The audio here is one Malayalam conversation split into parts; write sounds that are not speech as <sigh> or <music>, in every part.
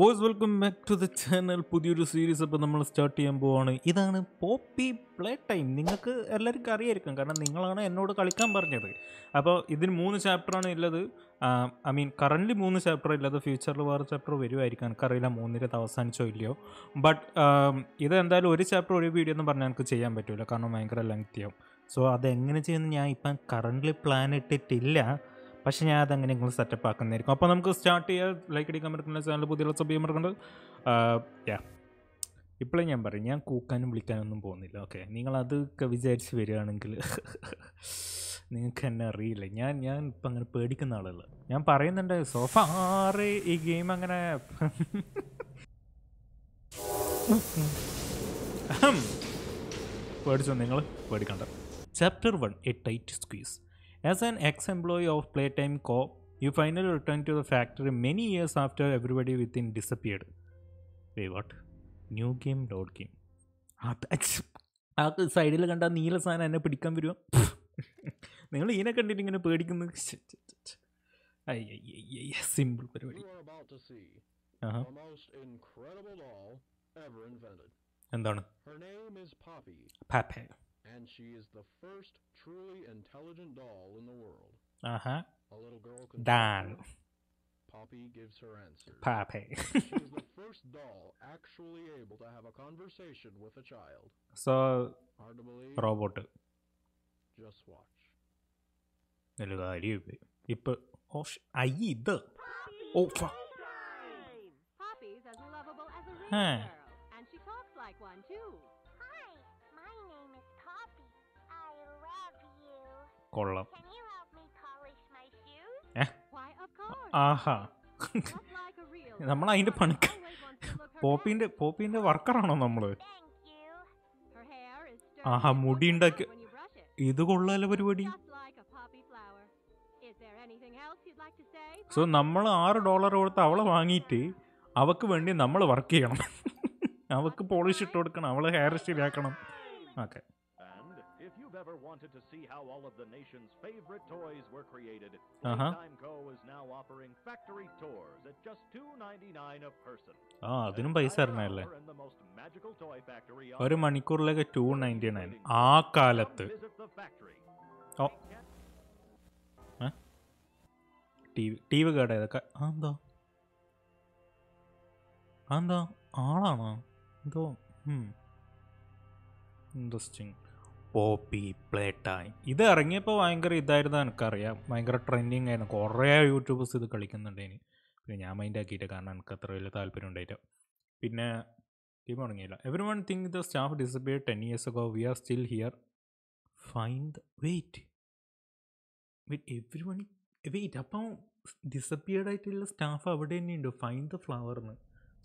Boys welcome back to the channel പുതിയൊരു സീരീസ് അപ്പോൾ നമ്മൾ സ്റ്റാർട്ട് ചെയ്യാൻ പോവാണ് ഇതാണ് പോപ്പി പ്ലേ ടൈം നിങ്ങൾക്ക് എല്ലാവർക്കും അറിയായിരിക്കും കാരണം നിങ്ങളാണ് എന്നോട് കളിക്കാൻ പറഞ്ഞത് അപ്പോൾ ഇതിന് മൂന്ന് ചാപ്റ്ററാണ് ഉള്ളത് ഐ മീൻ കറൻ്റ് മൂന്ന് ചാപ്റ്റർ ഇല്ലാതെ ഫ്യൂച്ചറിൽ വേറെ ചാപ്റ്റർ വരുമായിരിക്കും എനിക്കറിയില്ല മൂന്നിലത് അവസാനിച്ചോ ഇല്ലയോ ബട്ട് ഇതെന്തായാലും ഒരു ചാപ്റ്റർ ഒരു വീഡിയോ എന്ന് പറഞ്ഞാൽ എനിക്ക് ചെയ്യാൻ പറ്റില്ല കാരണം ഭയങ്കര ലെങ്തിയാവും സോ അതെങ്ങനെ ചെയ്യുന്നത് ഞാൻ ഇപ്പം കറൻ്റ് പ്ലാൻ ഇട്ടിട്ടില്ല പക്ഷേ ഞാൻ അതങ്ങനെ നിങ്ങൾ സെറ്റപ്പ് ആക്കുന്നതായിരിക്കും അപ്പോൾ നമുക്ക് സ്റ്റാർട്ട് ചെയ്യാം ലൈക്ക് അടിക്കാൻ പറ്റുന്ന ചാനൽ പുതിയ സബ്യം പറഞ്ഞിട്ടുണ്ട് യാ ഇപ്പോഴും ഞാൻ പറയും ഞാൻ കൂക്കാനും വിളിക്കാനൊന്നും പോകുന്നില്ല ഓക്കെ നിങ്ങളതൊക്കെ വിചാരിച്ച് വരികയാണെങ്കിൽ <laughs> നിങ്ങൾക്ക് എന്നെ അറിയില്ല ഞാൻ ഞാൻ ഇപ്പം അങ്ങനെ പേടിക്കുന്ന ആളല്ല ഞാൻ പറയുന്നുണ്ട് സോഫ ആറ് ഈ ഗെയിം അങ്ങനെ <laughs> പേടിച്ചോ നിങ്ങൾ പേടിക്കണ്ട chapter one a tight squeeze As an ex employee of Playtime Co., you finally returned to the factory many years after everybody within disappeared. Wait, what? New game, old game. ആ സൈഡിൽ കണ്ട നീല സാധനം എന്നെ പിടിക്കാൻ വരുമോ നിങ്ങൾ ഇതിനെ കണ്ടിട്ട് ഇങ്ങനെ പേടിക്കുന്നു സിമ്പിൾ പരിപാടി എന്താണ് and she is the first truly intelligent doll in the world. Uh huh. A little girl can Don. Poppy gives her answer. Poppy. She's the first doll actually able to have a conversation with a child. So, Hard to believe. robot. Just watch. നല്ല കാര്യമില്ല ഇപ്പൊ ഓഷ് ഐ ഇത് ഓ Poppy's as lovable as a real girl, and she talks like one too. കൊള്ളാം ആഹാ <laughs> നമ്മൾ അതിന്റെ പണിക്ക് പോപ്പിന്റെ പോപ്പിന്റെ വർക്കറാണോ നമ്മള് ആഹാ മുടി ഉണ്ടാക്കി ഇത് കൊള്ളാലോ പരിപാടി സോ നമ്മൾ ആറ് ഡോളർ കൊടുത്ത് അവളെ വാങ്ങിയിട്ട് അവക്ക് വേണ്ടി നമ്മൾ വർക്ക് ചെയ്യണം <laughs> അവക്ക് പോളിഷ് ഇട്ട് കൊടുക്കണം അവളെ ഹെയർ സ്റ്റൈൽ ആക്കണം okay ever wanted to see how all of the nation's favorite toys were created, uh-huh. Co is now offering factory tours at just $2.99 a person. ആ അതിനും പൈസ അറിഞ്ഞല്ലേ ഒരു മണിക്കൂറിലേക്ക് ടു നയൻറ്റി നയൻ ആ കാലത്ത് ഓ ടി വി ടി വി കേട ഏതൊക്കെ എന്താ ആളാണോ എന്തോ ഇൻട്രസ്റ്റിംഗ് പോപ്പി പ്ലേ ടൈം ഇത് ഇറങ്ങിയപ്പോൾ ഭയങ്കര ഇതായിരുന്നു എനിക്കറിയാം ഭയങ്കര ട്രെൻഡിങ് ആയിരുന്നു കുറേ യൂട്യൂബേഴ്സ് ഇത് കളിക്കുന്നുണ്ട് ഇനി പിന്നെ ഞാൻ മൈൻഡ് ആക്കിയിട്ട് കാരണം എനിക്ക് അത്ര വലിയ താല്പര്യം ഉണ്ടായിട്ട് പിന്നെ ടീം തുടങ്ങിയില്ല every one think the staff disappear ten years ago we are still here find the wait with every one wait അപ്പം ഡിസപ്പിയർഡ് ആയിട്ടുള്ള സ്റ്റാഫ് അവിടെ തന്നെയുണ്ട് ഫൈൻ ദ ഫ്ലവർ എന്ന്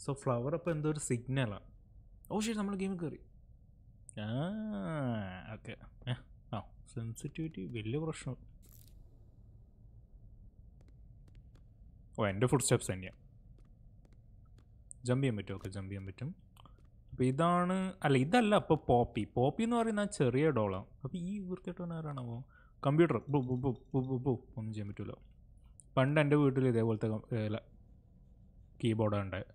സോ ഫ്ലവർ അപ്പോൾ എന്തോ ഒരു സിഗ്നലാണ് ഓ ശരി നമ്മൾ ഗെയിം കയറി ഓക്കെ ആ സെൻസിറ്റിവിറ്റി വലിയ പ്രശ്നം ഓ എൻ്റെ ഫുഡ് സ്റ്റെപ്സ് തന്നെയാണ് ജമ്പ് ചെയ്യാൻ പറ്റും ഓക്കെ ജമ്പ് ചെയ്യാൻ പറ്റും അപ്പോൾ ഇതാണ് അല്ല ഇതല്ല അപ്പോൾ പോപ്പി പോപ്പി എന്ന് പറയുന്ന ചെറിയ ഡോളാണ് അപ്പോൾ ഈ വൃത്തിയായിട്ട് ആരാണോ കമ്പ്യൂട്ടർ ബു ബു ബു ബു ബു ബു ഒന്നും ചെയ്യാൻ പറ്റുമല്ലോ പണ്ട് എൻ്റെ വീട്ടിൽ ഇതേപോലത്തെ കീബോർഡാണ് ഉണ്ടായത്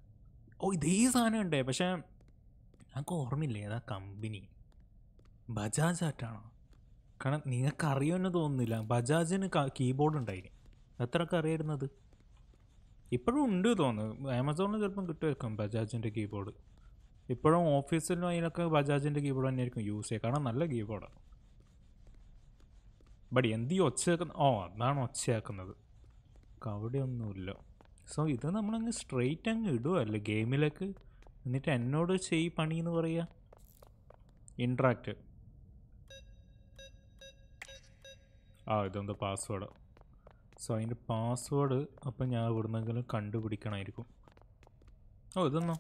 ഓ ഇതേ സാധനം ഉണ്ട് പക്ഷേ ഞങ്ങൾക്ക് ഓർമ്മയില്ല ഏതാ കമ്പനി ബജാജ് ആറ്റാണോ കാരണം നിങ്ങൾക്ക് അറിയുമെന്ന് തോന്നുന്നില്ല ബജാജിന് കീബോർഡ് ഉണ്ടായിന് എത്രയൊക്കെ അറിയായിരുന്നത് ഇപ്പോഴും ഉണ്ട് തോന്നുന്നു ആമസോണിൽ ചിലപ്പം കിട്ടുമായിരിക്കും ബജാജിൻ്റെ കീബോർഡ് ഇപ്പോഴും ഓഫീസിലും അതിനൊക്കെ ബജാജിൻ്റെ കീബോർഡ് തന്നെയായിരിക്കും യൂസ് ചെയ്യുക കാരണം നല്ല കീബോർഡാണ് ബട്ട് എന്ത് ഈ ഒച്ചയാക്കുന്ന ഓ അതാണ് ഒച്ചയാക്കുന്നത് കവടിയൊന്നുമില്ല സോ ഇത് നമ്മളങ്ങ് സ്ട്രെയിറ്റ് അങ്ങ് ഇടുകയല്ലേ ഗെയിമിലേക്ക് എന്നിട്ട് എന്നോട് ചെയ് പണി എന്ന് പറയുക ഇൻട്രാക്ട് ആ ഇതെന്താ പാസ്വേഡ് സോ അതിൻ്റെ പാസ്വേഡ് അപ്പം ഞാൻ ഇവിടുന്നെങ്കിലും കണ്ടുപിടിക്കണമായിരിക്കും ഓ ഇതെന്നോ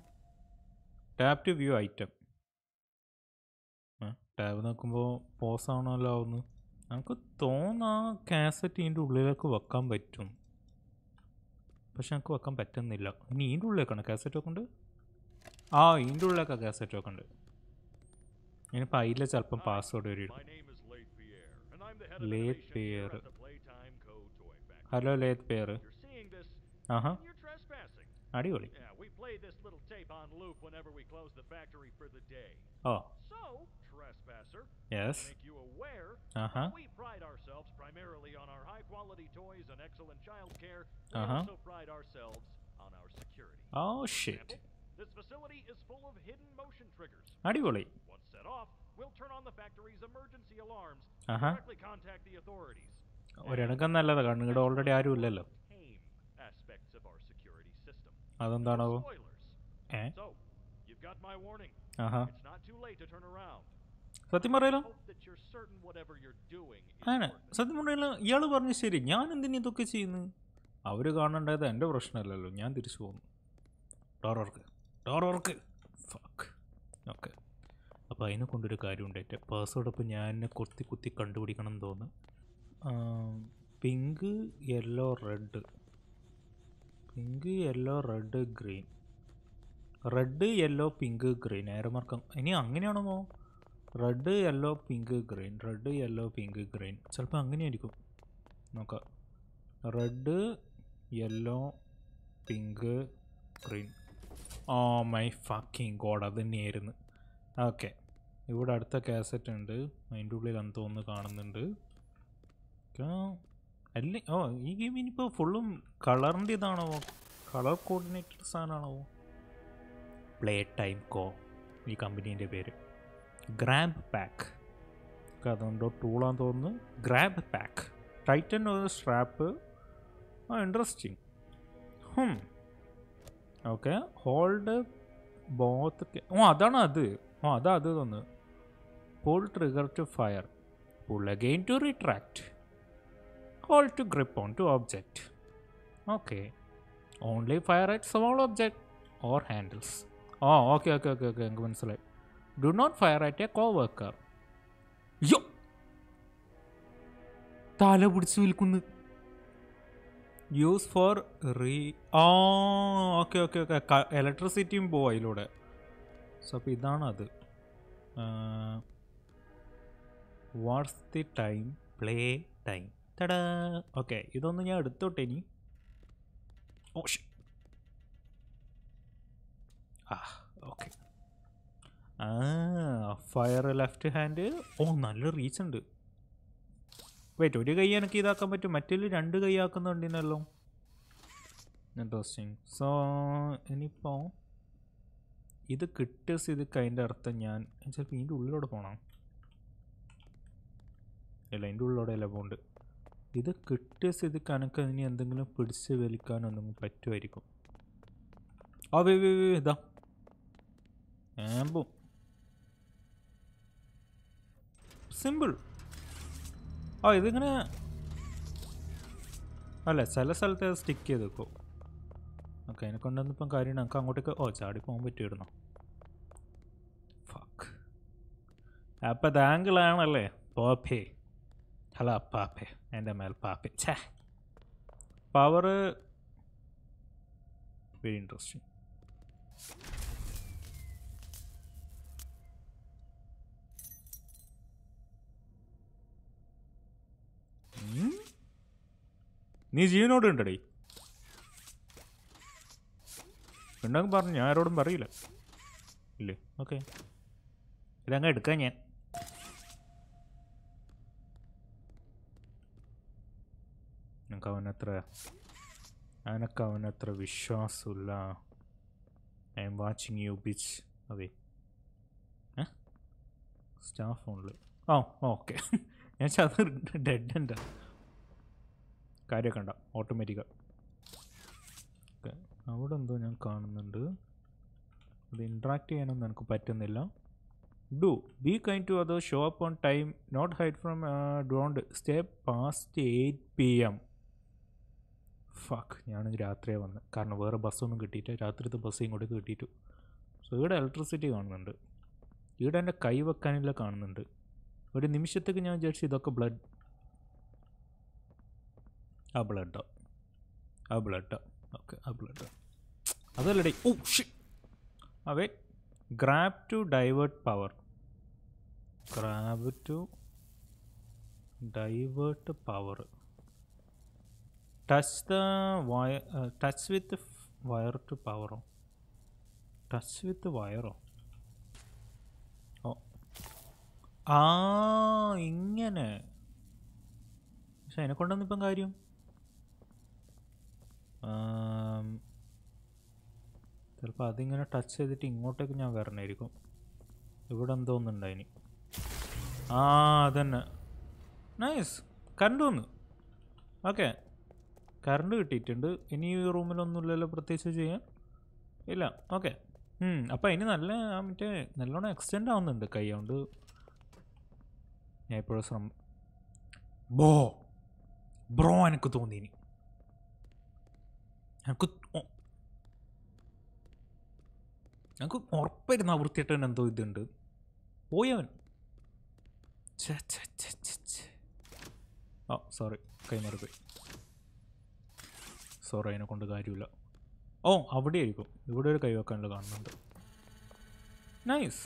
tap to view item tab നോക്കുമ്പോൾ പോസ് ആവണമല്ലോ ആവുന്നു നമുക്ക് തോന്നാ കാസറ്റ് ഇതിൻ്റെ ഉള്ളിലേക്ക് വെക്കാൻ പറ്റും പക്ഷെ നമുക്ക് വെക്കാൻ പറ്റുന്നില്ല ഇനി ഇതിൻ്റെ ഉള്ളിലേക്കാണ് കാസറ്റ് വെക്കൊണ്ട് ആ ഇതിൻ്റെ ഉള്ളിലൊക്കെ കാസറ്റ് ഒക്കെ ഉണ്ട് ഇനിയിപ്പോൾ അതിലെ ചിലപ്പം പാസ്വേഡ് വരും ലേത്ത് പേർ ഹലോ ലേത്ത് പേർ ആഹാ അടിപൊളി ഓ oh. trespasser. Yes. Make you aware uh-huh. we pride ourselves primarily on our high quality toys and excellent child care. uh-huh. also pride ourselves on our security. Oh shit. Example, This facility is full of hidden motion triggers. അടിപൊളി. Once set off, turn on the factory's emergency alarms. Directly contact the authorities. ഇവിടെ ഓൾറെഡി ആരും ഇല്ലല്ലോ അതെന്താണാവോ സത്യം പറയലോ ആണ് സത്യം പറയലോ ഇയാൾ പറഞ്ഞു ശരി ഞാൻ എന്തിനാ ഇതൊക്കെ ചെയ്യുന്നു അവര് കാണണ്ടായത് എൻ്റെ പ്രശ്നമല്ലല്ലോ ഞാൻ തിരിച്ചു പോകുന്നു ഡോറർക്ക് ഡോർ വർക്ക് ഓക്കെ അപ്പോൾ അതിനെ കൊണ്ടൊരു കാര്യമുണ്ടായിട്ട് പാസ്വേഡ് അപ്പോൾ ഞാൻ കൊത്തി കുത്തി കണ്ടുപിടിക്കണം എന്ന് തോന്നുന്നു pink yellow red pink yellow red green red yellow pink green ഏറെമാർക്കം ഇനി അങ്ങനെയാണോ red yellow pink green red yellow pink green ചിലപ്പോൾ അങ്ങനെയായിരിക്കും നോക്കാം red yellow pink green oh my fucking god അത് തന്നെയായിരുന്നു ഓക്കെ ഇവിടെ അടുത്ത കാസറ്റ് ഉണ്ട് അതിൻ്റെ ഉള്ളിൽ അന്ന് തോന്നുന്നു കാണുന്നുണ്ട് അല്ലേ ഓ ഈ ഗെയിം ഇനിയിപ്പോൾ ഫുള്ളും കളറിൻ്റെ ഇതാണോ കളർ കോർഡിനേറ്റഡ് സാധനമാണോ പ്ലേ ടൈം കോ ഈ കമ്പനീൻ്റെ പേര് ഗ്രാബ് പാക്ക് അതുകൊണ്ടോ ടൂളാന്ന് തോന്നുന്നു ഗ്രാബ് പാക്ക് ടൈറ്റൻ ഒരു സ്ട്രാപ്പ് ആ interesting hmm hmm. Okay hold both ഓ അതാണ് അത് ഓ അതാ അത് തോന്നു pull trigger to fire pull again to retract hold to grip on to object okay only fire at small object or handles ഓ ഓക്കെ ഓക്കെ ഓക്കെ ഓക്കെ എനിക്ക് മനസ്സിലായി do not fire at A coworker യോ തല പിടിച്ച് വിൽക്കുന്നു യൂസ് ഫോർ റീ ആ ഓക്കെ ഓക്കെ ഓക്കെ ഇലക്ട്രിസിറ്റിയും പോവും അതിലൂടെ സോ അപ്പോൾ ഇതാണ് അത് what's the time play time തടാ ഓക്കെ ഇതൊന്ന് ഞാൻ എടുത്തോട്ടെ ഇനി ഓഷ് ആ ഓക്കെ ആ ഫയർ ലെഫ്റ്റ് ഹാൻഡ് ഓ നല്ല റീച്ച് ഉണ്ട് വെയിറ്റ് ഒരു കൈ എനിക്ക് ഇതാക്കാൻ പറ്റും മറ്റൊരു രണ്ട് കൈ ആക്കുന്നുണ്ടല്ലോ ഇൻട്രസ്റ്റിങ് സോ ഇനിയിപ്പോൾ ഇത് കിട്ടിയ സ്ഥിതിക്ക് അതിൻ്റെ അർത്ഥം ഞാൻ ചിലപ്പോൾ ഇതിൻ്റെ ഉള്ളിലൂടെ പോകണം ഇല്ല അതിൻ്റെ ഉള്ളിലൂടെ അല്ല പോണ്ട് ഇത് കിട്ടിയ സ്ഥിതിക്ക് എനിക്ക് അതിന് എന്തെങ്കിലും പിടിച്ച് വലിക്കാനോ എന്തെങ്കിലും പറ്റുമായിരിക്കും ആ വേ വേ ഇതാ ഏമ്പും സിമ്പിൾ ആ ഇതിങ്ങനെ അല്ല ചില സ്ഥലത്ത് സ്റ്റിക്ക് ചെയ്ത് വെക്കും ഓക്കെ അതിനെ കൊണ്ടൊന്നും ഇപ്പം കാര്യമാണ് നമുക്ക് അങ്ങോട്ടേക്ക് ഓ ചാടി പോകാൻ പറ്റുമായിരുന്നു ഫക്ക് അപ്പം അത് ആംഗിളാണല്ലേ പോപ്പേ ഹലോ പാപ്പേ എൻ്റെ മേൽ പാപ്പേ ഛേ പവറ് വെരി ഇൻട്രസ്റ്റിംഗ് നീ ജീവനോട് ഉണ്ടടി ഉണ്ടെങ്കിൽ പറഞ്ഞു ഞാൻ ആരോടും പറയില്ല ഇല്ലേ ഓക്കെ ഇതങ്ങ് എടുക്കാം ഞാൻ എനിക്ക് അവനത്ര അവനൊക്കെ അവനത്ര വിശ്വാസമില്ല I am watching you bitch അതെ സ്റ്റാഫ് ഫോണിൽ ഓ ഓക്കെ <laughs> ഞാൻ ചതർ ഡെഡ് എൻ്റെ കാര്യമൊക്കെ ഉണ്ട ഓട്ടോമാറ്റിക്കാണ് ഓക്കെ അവിടെ എന്തോ ഞാൻ കാണുന്നുണ്ട് അത് ഇൻട്രാക്ട് ചെയ്യാനൊന്നും എനിക്ക് പറ്റുന്നില്ല ഡു ബി കൈൻ ടു അതോ show up on time not hide from don't stay past eight P M fuck ഞാനിത് രാത്രിയെ വന്ന് കാരണം വേറെ ബസ്സൊന്നും കിട്ടിയിട്ട് രാത്രിത്തെ ബസ് ഇങ്ങോട്ട് കിട്ടിയിട്ടു സോ ഇവിടെ ഇലക്ട്രിസിറ്റി കാണുന്നുണ്ട് ഇവിടെ എൻ്റെ കൈ വെക്കാനില്ല കാണുന്നുണ്ട് ഒരു നിമിഷത്തേക്ക് ഞാൻ വിചാരിച്ചു ഇതൊക്കെ ബ്ലഡ് ആ ബ്ലഡ് ആ ബ്ലഡ് ഓക്കെ ആ ബ്ലഡ് അതല്ലടേ ഓ ഷി അവേ grab to divert power grab to divert power touch the wire touch with wire to പവറോ ടച്ച് വിത്ത് വയറോ ഓ ആ ഇങ്ങനെ പക്ഷെ അതിനെ കൊണ്ടൊന്നും ഇപ്പം കാര്യം ചിലപ്പോൾ അതിങ്ങനെ ടച്ച് ചെയ്തിട്ട് ഇങ്ങോട്ടേക്ക് ഞാൻ വരണമായിരിക്കും ഇവിടെ എന്തോ ഒന്നുണ്ടായിനി ആ അതന്നെ നൈസ് കറണ്ട് വന്ന് ഓക്കെ കറണ്ട് കിട്ടിയിട്ടുണ്ട് ഇനി ഈ റൂമിലൊന്നുമില്ലല്ലോ പ്രത്യേകിച്ച് ചെയ്യാൻ ഇല്ല ഓക്കെ അപ്പം ഇനി നല്ല മറ്റേ നല്ലോണം എക്സ്റ്റെൻഡ് ആവുന്നുണ്ട് കൈ കൊണ്ട് ഞാൻ ഇപ്പോഴും ശ്രമം ബോ ബ്രോ എനിക്ക് തോന്നിയിനി ഞങ്ങൾക്ക് ഞങ്ങൾക്ക് ഉറപ്പായിരുന്നു ആ വൃത്തിയായിട്ട് എന്തോ ഇതുണ്ട് പോയവൻ ആ സോറി പോയി സോറി അതിനെ കൊണ്ട് കാര്യമില്ല ഓ അവിടെ ആയിരിക്കും ഇവിടെ ഒരു കൈവെക്കാനുള്ള കാണുന്നുണ്ട് നൈസ്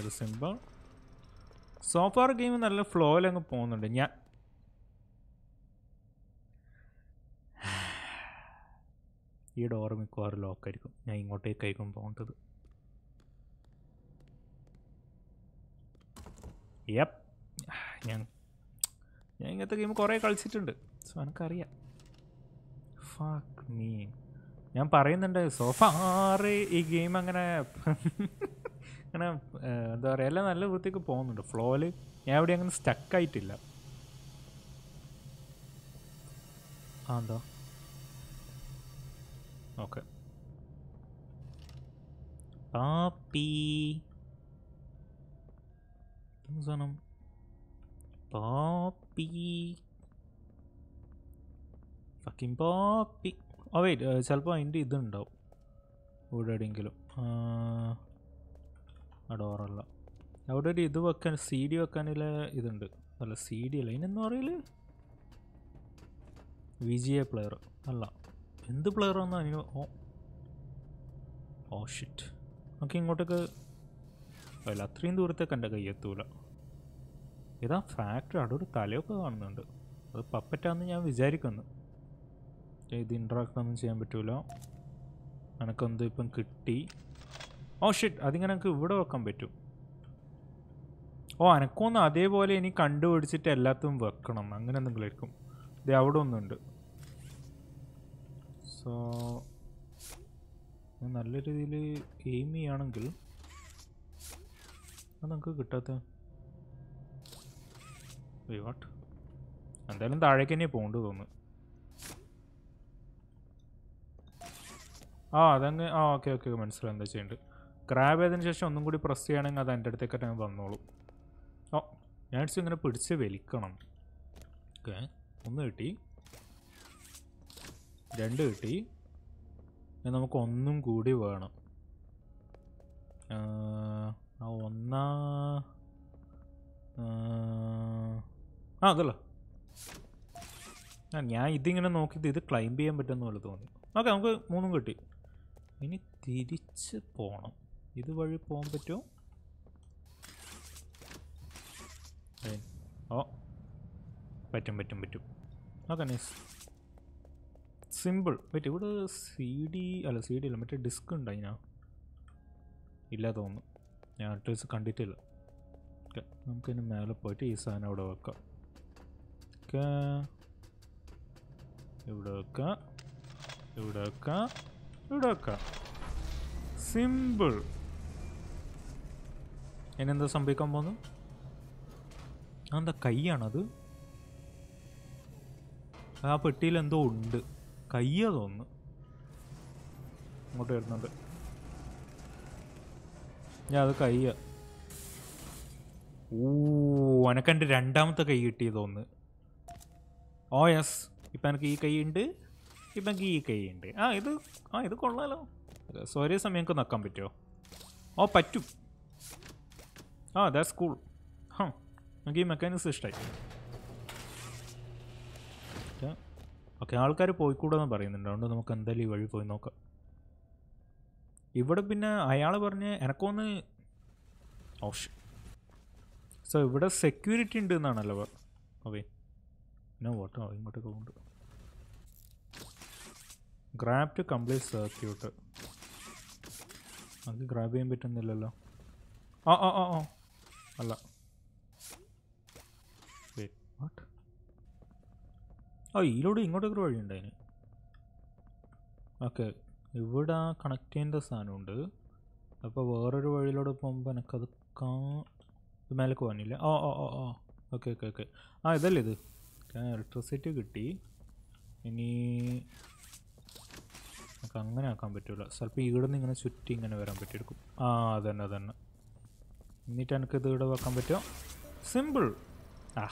ഒരു സിമ്പിൾ സോഫാർ ഗെയിം നല്ല ഫ്ലോയിൽ അങ്ങ് പോകുന്നുണ്ട് ഞാൻ ഈ ഡോർ മിക്കവാറും ലോക്കായിരിക്കും ഞാൻ ഇങ്ങോട്ടേക്കായിരിക്കും പോകേണ്ടത് യപ്പ് ഞാൻ ഞാൻ ഇങ്ങനത്തെ ഗെയിം കുറേ കളിച്ചിട്ടുണ്ട് സോ എനിക്കറിയാം ഫാക്ക് മീ ഞാൻ പറയുന്നുണ്ട് സോഫ ആറ് ഈ ഗെയിം അങ്ങനെ അങ്ങനെ എന്താ പറയുക എല്ലാം നല്ല വൃത്തിക്ക് പോകുന്നുണ്ട് ഫ്ലോയില് ഞാൻ ഇവിടെ അങ്ങനെ സ്റ്റക്കായിട്ടില്ല ആ എന്തോ ഓക്കെ പാപ്പി സാധനം പാപ്പി ഫക്കിംഗ് പാപ്പി ആ വെയിറ്റ് ചിലപ്പോൾ അതിൻ്റെ ഇതുണ്ടാവും ഇവിടെ എവിടെയെങ്കിലും ആ ഡോറല്ല അവിടെ ഒരു ഇത് വെക്കാൻ സി ഡി വെക്കാനുള്ള ഇതുണ്ട് അല്ല സി ഡി അല്ല ഇനെന്താ പറയല് വി ജി എ പ്ലെയർ അല്ല എന്ത് പ്ലെയർ വന്നാൽ എനിക്ക് ഓ ഓ ഷിറ്റ് നമുക്ക് ഇങ്ങോട്ടേക്ക് അല്ല അത്രയും ദൂരത്തേക്ക് എൻ്റെ എത്തൂല ഇതാ ഫാക്ടറി അവിടെ ഒരു തലയൊക്കെ കാണുന്നുണ്ട് അത് പപ്പറ്റാന്ന് ഞാൻ വിചാരിക്കുന്നു ഇത് ഇൻട്രാക്ട് ഒന്നും ചെയ്യാൻ പറ്റൂല എനക്കെന്തോ ഇപ്പം കിട്ടി ഓ ഷിറ്റ് അതിങ്ങനെ എനിക്ക് ഇവിടെ വെക്കാൻ പറ്റും ഓ എനക്കൊന്ന് അതേപോലെ ഇനി കണ്ടുപിടിച്ചിട്ട് എല്ലാത്തും വെക്കണം അങ്ങനെ എന്തെങ്കിലും ആയിരിക്കും ഇത് അവിടെ ഒന്നുണ്ട് സോ നല്ല രീതിയിൽ എയിം ചെയ്യുകയാണെങ്കിൽ അത് നമുക്ക് കിട്ടാത്ത വാട്ട് എന്തായാലും താഴേക്ക് തന്നെ പോകേണ്ടി തോന്നുന്നു ആ അതങ്ങ് ആ ഓക്കെ ഓക്കെ മനസ്സിലായി എന്താ ചെയ്യേണ്ടത് ക്രാബ് ആയതിനു ശേഷം ഒന്നും കൂടി പ്രസ് ചെയ്യുകയാണെങ്കിൽ അത് എൻ്റെ അടുത്തേക്ക് തന്നെ വന്നോളൂ ഓ ഞാൻ ഇങ്ങനെ പിടിച്ച് വലിക്കണം ഓക്കെ ഒന്ന് കിട്ടി രണ്ട് കിട്ടി നമുക്ക് ഒന്നും കൂടി വേണം ആ ഒന്നാ ആ അതല്ലോ ആ ഞാൻ ഇതിങ്ങനെ നോക്കിയത് ഇത് ക്ലൈംബ് ചെയ്യാൻ പറ്റുന്ന പോലെ തോന്നി ഓക്കെ നമുക്ക് മൂന്നും കിട്ടി ഇനി തിരിച്ച് പോകണം വഴി പോകാൻ പറ്റുമോ ഓ പറ്റും പറ്റും പറ്റും ഓക്കെ നൈസ് സിമ്പിൾ വെറ്റ് ഇവിടെ സി ഡി അല്ല സി ഡി അല്ല മറ്റേ ഡിസ്ക് ഉണ്ട് അതിനാ ഇല്ല തോന്നുന്നു ഞാൻ അഡ്രസ് കണ്ടിട്ടില്ല ഓക്കെ നമുക്കിതിന് മേലെ പോയിട്ട് ഈ സാധനം അവിടെ വെക്കാം ഓക്കെ ഇവിടെ വെക്കാം ഇവിടെ വെക്കാം ഇവിടെ വെക്കാം സിമ്പിൾ ഇനിയെന്താ സംഭവിക്കാൻ പോകുന്നു അതെന്താ കൈയാണത് ആ പെട്ടിയിൽ എന്തോ ഉണ്ട് കയ്യ തോന്നുന്നു ഇങ്ങോട്ട് വരുന്നുണ്ട് ഞാൻ അത് കയ്യ ഓ എൻ്റെ രണ്ടാമത്തെ കൈ കിട്ടി തോന്നുന്നു ഓ യെസ് ഇപ്പം എനിക്ക് ഈ കൈയുണ്ട് ഇപ്പം എനിക്ക് ഈ കൈയുണ്ട് ആ ഇത് ആ ഇത് കൊള്ളാലോ ഒരേ സമയം എനിക്ക് നക്കാൻ പറ്റുമോ ഓ പറ്റും ആ ദാറ്റ്സ് കൂൾ ഹാ എനിക്ക് ഈ മെക്കാനിക്സ് ഇഷ്ടമായി ഓക്കെ ആൾക്കാർ പോയിക്കൂടെന്ന് പറയുന്നുണ്ട് അതുകൊണ്ട് നമുക്ക് എന്തായാലും ഈ വഴി പോയി നോക്കാം ഇവിടെ പിന്നെ അയാൾ പറഞ്ഞ് എനക്കൊന്ന് ഓഷ് സോ ഇവിടെ സെക്യൂരിറ്റി ഉണ്ട് എന്നാണല്ലോ അവേ പിന്നെ ഓട്ടോ ഇങ്ങോട്ടൊക്കെ കൊണ്ട് ഗ്രാബ് ടു കംപ്ലീറ്റ് സർക്യൂട്ട് അത് ഗ്രാബ് ചെയ്യാൻ പറ്റുന്നില്ലല്ലോ ആ ആ ആ അല്ല വെയിറ്റ് വാട്ട് ആ ഇതിലൂടെ ഇങ്ങോട്ടൊക്കെ ഒരു വഴിയുണ്ട് ഓക്കെ ഇവിടെ കണക്ട് ചെയ്യേണ്ട സാധനമുണ്ട് അപ്പോൾ വേറൊരു വഴിയിലൂടെ പോകുമ്പോൾ എനിക്കത് കാ മേലേക്ക് പോകാനില്ല ഓ ഓ ഓ ഓ ഓക്കെ ഓക്കെ ഓക്കെ ആ ഇതല്ലേ ഇത് ഇലക്ട്രിസിറ്റി കിട്ടി ഇനി നമുക്ക് അങ്ങനെ ആക്കാൻ പറ്റില്ല ചിലപ്പോൾ ഇവിടെ നിന്ന് ഇങ്ങനെ ചുറ്റി ഇങ്ങനെ വരാൻ പറ്റിയെടുക്കും ആ അത് തന്നെ എന്നിട്ട് എനിക്ക് ഇത് ഇവിടെ വെക്കാൻ പറ്റുമോ സിമ്പിൾ ആ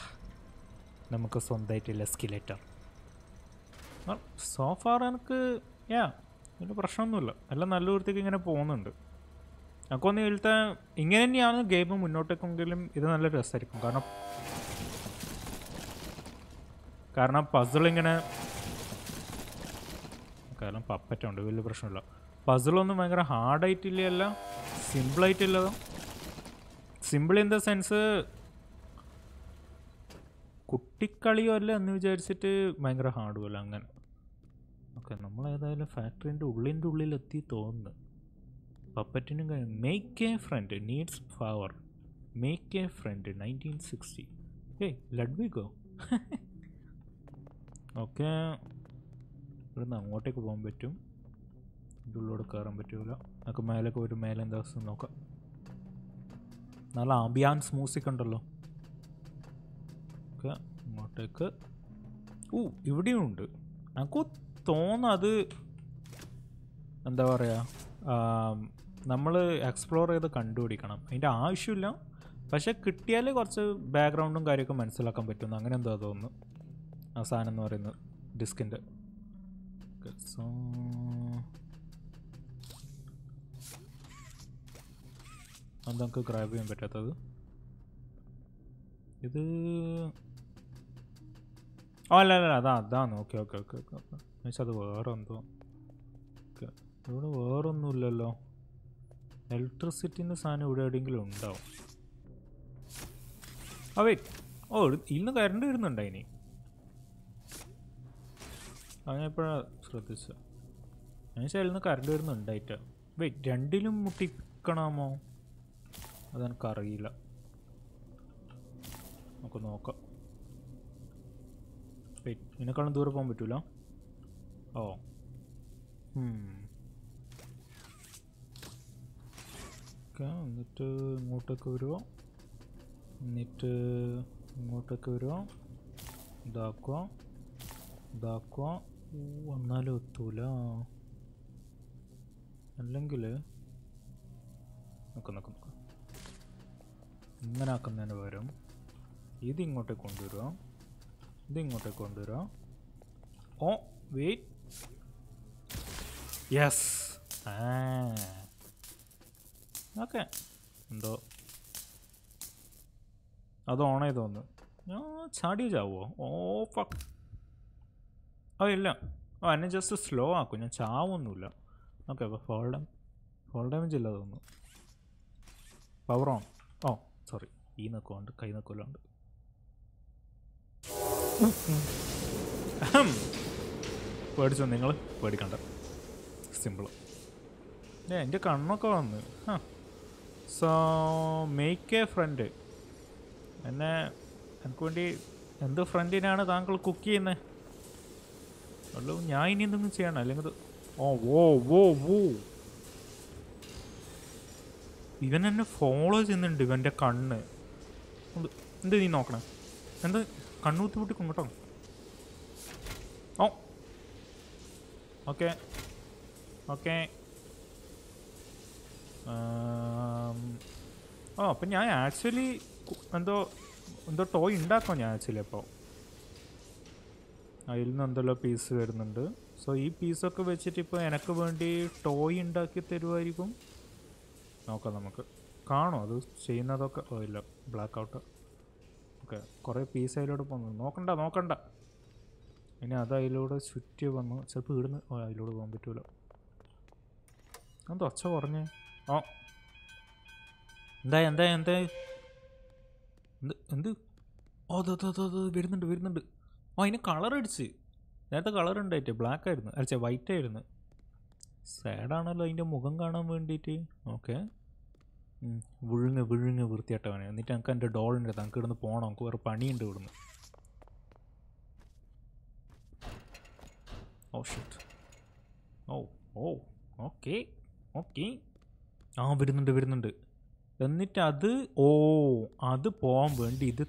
നമുക്ക് സ്വന്തമായിട്ടുള്ള സ്കിലെറ്റർ സോ ഫാർ എനിക്ക് യാ ഒരു പ്രശ്നമൊന്നുമില്ല എല്ലാം നല്ല ദൂരത്തേക്ക് ഇങ്ങനെ പോകുന്നുണ്ട് ഒന്ന് ഇവിടുത്തെ ഇങ്ങനെ തന്നെയാണ് ഗെയിം മുന്നോട്ടേക്കെങ്കിലും ഇത് നല്ല രസമായിരിക്കും കാരണം കാരണം പസിൾ ഇങ്ങനെ കാരണം പപ്പറ്റുണ്ട് വലിയ പ്രശ്നമില്ല പസിലൊന്നും ഭയങ്കര ഹാർഡായിട്ടില്ലല്ല സിമ്പിളായിട്ടില്ലതോ സിമ്പിൾ ഇൻ ദ സെൻസ് കുട്ടിക്കളിയോ അല്ല എന്ന് വിചാരിച്ചിട്ട് ഭയങ്കര ഹാർഡുമല്ല അങ്ങനെ ഓക്കെ ഏതായാലും ഫാക്ടറിൻ്റെ ഉള്ളിൻ്റെ ഉള്ളിലെത്തി തോന്നുന്നു പപ്പറ്റിനും make a friend needs power make a friend nineteen sixty ഏയ് ലഡ്വിഗോ ഓക്കെ ഇവിടുന്ന് അങ്ങോട്ടേക്ക് പോകാൻ പറ്റും ഇതിൻ്റെ കയറാൻ പറ്റൂല നമുക്ക് മേലൊക്കെ ഒരു മേലെ എന്താ ദിവസം നോക്കാം നല്ല ആംബിയാൻസ് മ്യൂസിക് ഉണ്ടല്ലോ ഓക്കെ അങ്ങോട്ടേക്ക് ഓ ഇവിടെയും ഉണ്ട് തോന്നുന്നു അത് എന്താ പറയുക നമ്മൾ എക്സ്പ്ലോർ ചെയ്ത് കണ്ടുപിടിക്കണം അതിൻ്റെ ആവശ്യമില്ല പക്ഷെ കിട്ടിയാൽ കുറച്ച് ബാക്ക്ഗ്രൗണ്ടും കാര്യമൊക്കെ മനസ്സിലാക്കാൻ പറ്റുന്നു അങ്ങനെ എന്താ തോന്നുന്നു ആ സാധനം എന്ന് പറയുന്നത് ഡിസ്കിൻ്റെ നമുക്ക് ഗ്രാബ് ചെയ്യാൻ പറ്റാത്തത് ഇത് ഓ അല്ല അല്ല അതാ അതാണ് okay okay okay okay okay എന്നുവെച്ചാൽ അത് വേറെ എന്തോ ഓക്കെ ഇവിടെ വേറെ ഒന്നുമില്ലല്ലോ ഇലക്ട്രിസിറ്റിൻ്റെ സാധനം ഇവിടെ എവിടെയെങ്കിലും ഉണ്ടാവും ആ ഓ ഇന്ന് കരണ്ട് വരുന്നുണ്ടോ ഇനി അങ്ങനെ ഇപ്പോഴാണ് ശ്രദ്ധിച്ചത് ഞാൻ ശരിന്ന് വരുന്നുണ്ടായിട്ട് വെയിറ്റ് രണ്ടിലും മുട്ടിക്കണമോ അതെനിക്കറിയില്ല നമുക്ക് നോക്കാം വെയിറ്റ് ഇതിനേക്കാളും ദൂരെ പോകാൻ പറ്റൂല Oh. Hmm. എന്നിട്ട് ഇങ്ങോട്ടൊക്കെ വരുമോ എന്നിട്ട് ഇങ്ങോട്ടൊക്കെ വരുമോ ഇതാക്കുക ഇതാക്കുക വന്നാലും എത്തൂല അല്ലെങ്കിൽ നോക്കാം നോക്കാം നോക്കാം ഇങ്ങനെ ആക്കുന്നതിന് പകരം ഇതിങ്ങോട്ടേക്ക് കൊണ്ടുവരുമോ ഇതിങ്ങോട്ടേക്ക് കൊണ്ടുവരുമോ ഓ വെയിറ്റ് യെസ് ഓക്കെ എന്തോ അത് ഓൺ ചെയ്ത് വന്ന് ചാടിയോ ചാവുമോ ഓ ഫക്ക് ഓ ഇല്ല ഓ എന്നെ ജസ്റ്റ് സ്ലോ ആക്കും ഞാൻ ചാവൊന്നുമില്ല ഓക്കെ അപ്പോൾ ഫോൾ ഡാം ഫോൾ ഡാമേജ് ഇല്ല തോന്നുന്നു പവർ ഓൺ ഓ സോറി ഈ നിൽക്കുമുണ്ട് കൈ നിൽക്കുമല്ലോ ഉണ്ട് പേടിച്ചോ നിങ്ങൾ പേടിക്കണ്ട സിമ്പിൾ ഏ എൻ്റെ കണ്ണൊക്കെ വന്ന് ആ സോ മേക്ക് എ ഫ്രണ്ട് എന്നെ എനിക്ക് വേണ്ടി എന്ത് ഫ്രണ്ടിനാണ് താങ്കൾ കുക്ക് ചെയ്യുന്നത് അല്ല ഞാൻ ഇനി എന്തെങ്കിലും ചെയ്യണം അല്ലെങ്കിൽ ഓ വോ വോ വോ ഇവൻ എന്നെ ഫോളോ ചെയ്യുന്നുണ്ട് ഇവൻ്റെ കണ്ണ് എന്ത് നീ നോക്കണേ എന്ത് കണ്ണൂത്തി പൊട്ടിക്കും കേട്ടോ ഓ ഓക്കെ ഓക്കെ ഓ അപ്പം ഞാൻ ആക്ച്വലി എന്തോ എന്തോ ടോയ് ഉണ്ടാക്കാം ഞാൻ ആക്ച്വലി അപ്പോൾ അതിൽ നിന്ന് എന്തെല്ലോ പീസ് വരുന്നുണ്ട് സോ ഈ പീസൊക്കെ വെച്ചിട്ട് ഇപ്പോൾ എനിക്ക് വേണ്ടി ടോയ് ഉണ്ടാക്കി തരുമായിരിക്കും നോക്കാം നമുക്ക് കാണോ അത് ചെയ്യുന്നതൊക്കെ ഓ ഇല്ല ബ്ലാക്ക് ഔട്ട് ഓക്കെ കുറേ പീസ് അതിലോട്ട് പോകുന്നു നോക്കണ്ട നോക്കണ്ട ഇനി അത് അതിലൂടെ ചുറ്റി വന്നു ചിലപ്പോൾ ഇവിടുന്ന് അതിലൂടെ പോകാൻ പറ്റുമല്ലോ എന്തോ ഒച്ച കുറഞ്ഞേ ആ എന്താ എന്താ എന്താ എന്ത് എന്ത് ഓ അത് അത് വരുന്നുണ്ട് വരുന്നുണ്ട് ഓ അതിന് കളർ അടിച്ച് നേരത്തെ കളർ ഉണ്ടായിട്ട് ബ്ലാക്ക് ആയിരുന്നു അടിച്ച വൈറ്റ് ആയിരുന്നു സാഡാണല്ലോ അതിൻ്റെ മുഖം കാണാൻ വേണ്ടിയിട്ട് ഓക്കെ വിഴുങ്ങ് വിഴുങ്ങ് വൃത്തിയായിട്ടവനെ എന്നിട്ട് ഞങ്ങൾക്ക് എൻ്റെ ഡോളിൻ്റെ ഞങ്ങൾക്ക് ഇവിടുന്ന് പോകണം നമുക്ക് വേറെ പണിയുണ്ട് ഇവിടുന്ന് Oh shit. ഓ ഓ ഓക്കെ ഓക്കെ ആ വരുന്നുണ്ട് വരുന്നുണ്ട് എന്നിട്ട് അത് ഓ അത് പോവാൻ വേണ്ടി ഇത്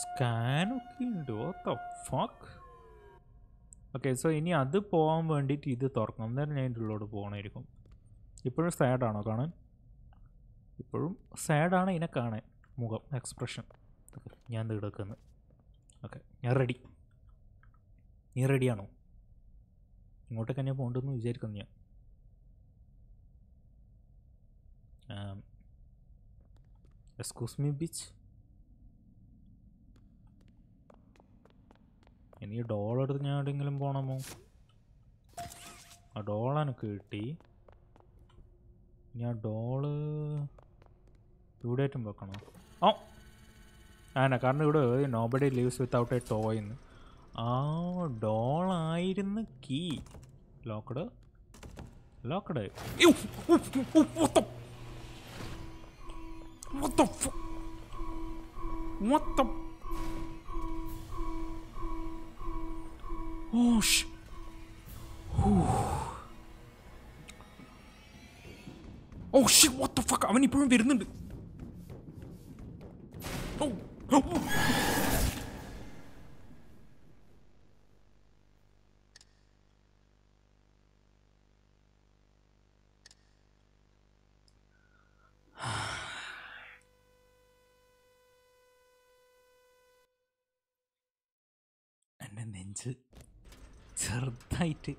സ്കാനൊക്കെ ഉണ്ട് ഓത്ത ഫക്ക് ഓക്കെ സോ ഇനി അത് പോവാൻ വേണ്ടിയിട്ട് ഇത് തുറക്കണം അന്നേരം ഞാൻ ഇതിൻ്റെ ഉള്ളോട് പോകണമായിരിക്കും ഇപ്പോഴും സാഡാണോ കാണാൻ ഇപ്പോഴും സാഡാണ് ഇതിനെ കാണാൻ മുഖം എക്സ്പ്രഷൻ ഞാൻ ഇത് കിടക്കുന്നത് ഓക്കെ ഞാൻ റെഡി നീ റെഡിയാണോ ഇങ്ങോട്ടേക്ക് തന്നെ പോകണ്ടെന്ന് വിചാരിക്കുന്നു ഞാൻ എക്സ്ക്യൂസ് മീ ബിച്ച് ഇനി ഡോൾ എടുത്ത് ഞാൻ എവിടെയെങ്കിലും പോകണമോ ആ ഡോളാണ് എനിക്ക് കിട്ടി ഞാൻ ഡോള് ഇവിടെയായിട്ടും വെക്കണോ ഓ ആ കാരണം ഇവിടെ nobody leaves without a toy ആ ഡോൾ ആയിരുന്നു key locked locked oh shit what the fuck അവൻ ഇപ്പോഴും വരുന്നുണ്ട് ഓ എൻ്റെ നെഞ്ച് ചെറുതായിട്ട്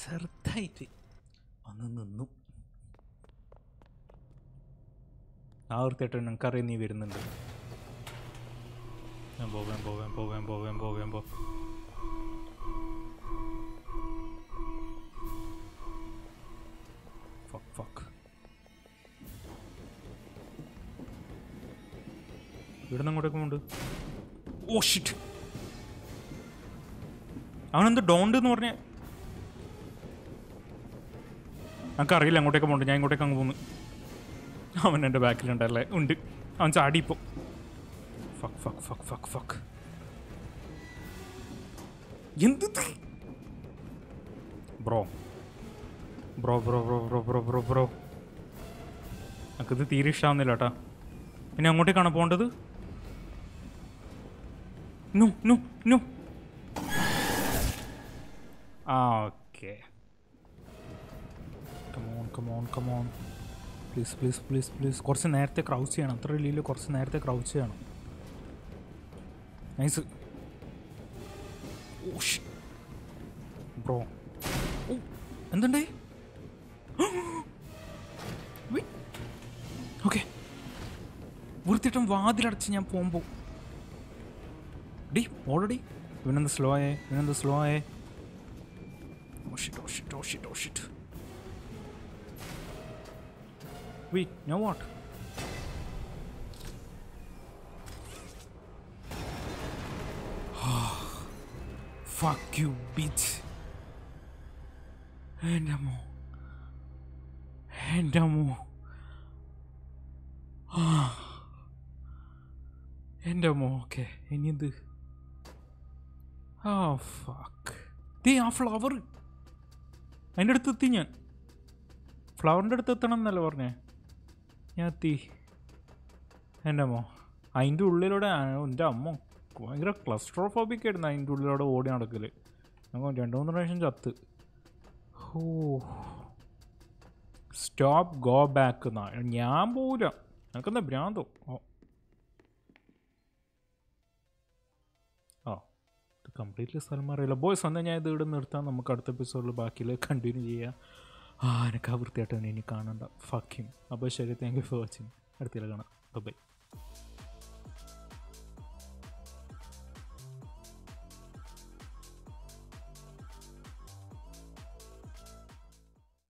ചെറുതായിട്ട് ഒന്ന് നിന്നു നിങ്ങൾക്ക് നിനക്കറിയാം നീ വരുന്നുണ്ട് ഞാൻ പോകാൻ പോകാൻ പോകാൻ പോകാൻ പോകാൻ പോ ഫക്ക് ഫക്ക് ഇവിടുന്ന് ഓഷിറ്റ് ഓ ഷിറ്റ് അവനെന്ത് ഡോണ്ട് എന്ന് പറഞ്ഞ അറിയില്ല അങ്ങോട്ടേക്ക് പോകണ്ട ഞാൻ ഇങ്ങോട്ടേക്ക് അങ്ങ് പോന്നു അവൻ എൻ്റെ ബാക്കിലുണ്ടല്ലേ ഉണ്ട് അവൻ ചാടി fuck fuck fuck fuck fuck എന്ത് bro bro bro bro bro bro bro bro എനിക്കിത് തീരെ ഇഷ്ടാവുന്നില്ല കേട്ടാ പിന്നെ അങ്ങോട്ടേക്കാണ് പോകേണ്ടത് നോ നോ നോ ആ okay come on come on come on Please, please, please, please. കുറച്ച് നേരത്തെ ക്രൗച്ച് ചെയ്യണം അത്ര ഇല്ലെങ്കിൽ കുറച്ച് നേരത്തെ ക്രൗച്ച് ചെയ്യണം നൈസ് ബ്രോ എന്തുണ്ടേ ഓക്കെ വൃത്തിട്ടും വാതിലടച്ച് ഞാൻ പോകുമ്പോൾ ഡി ഓൾറെഡി ഇവനെന്ത് സ്ലോ ആയേ ഇവനെന്ത് സ്ലോ ആയേ We, you what? Fuck you, bitch. Endamo. Endamo. Endamo, okay. Anything. Oh, fuck. ദേ ആ ഫ്ലവർ അതിൻ്റെ അടുത്തെത്തി ഞാൻ ഫ്ലവറിൻ്റെ അടുത്ത് the എന്നല്ലേ പറഞ്ഞേ ഞാൻ എത്തി എൻ്റെ അമ്മോ അതിൻ്റെ ഉള്ളിലൂടെ എൻ്റെ അമ്മ ഭയങ്കര ക്ലസ്ട്രോഫോബിക് ആയിരുന്നു അതിൻ്റെ ഉള്ളിലൂടെ ഓടി നടക്കല് ഞങ്ങൾ രണ്ട് മൂന്ന് പ്രാവശ്യം ചത്ത് ഓ സ്റ്റോപ്പ് ഗോ ബാക്ക് എന്നാ ഞാൻ പോവില്ല എനിക്കെന്താ ഭ്രാന്തോ ഓ കംപ്ലീറ്റ്ലി സ്ഥലം മാറിയില്ല ബോയ്സ് എന്നാൽ ഞാൻ ഇത് ഇവിടെ നിർത്താം നമുക്ക് അടുത്ത എപ്പിസോഡിൽ ബാക്കിയിൽ കണ്ടിന്യൂ ചെയ്യാം ആ എനക്ക് ആ വൃത്തിയായിട്ട് തന്നെ ഇനി കാണണ്ട ഫക്കിം അപ്പോൾ ശരി താങ്ക് യു ഫോർ വാച്ചിങ് അടുത്തില്ല കാണാം ബൈ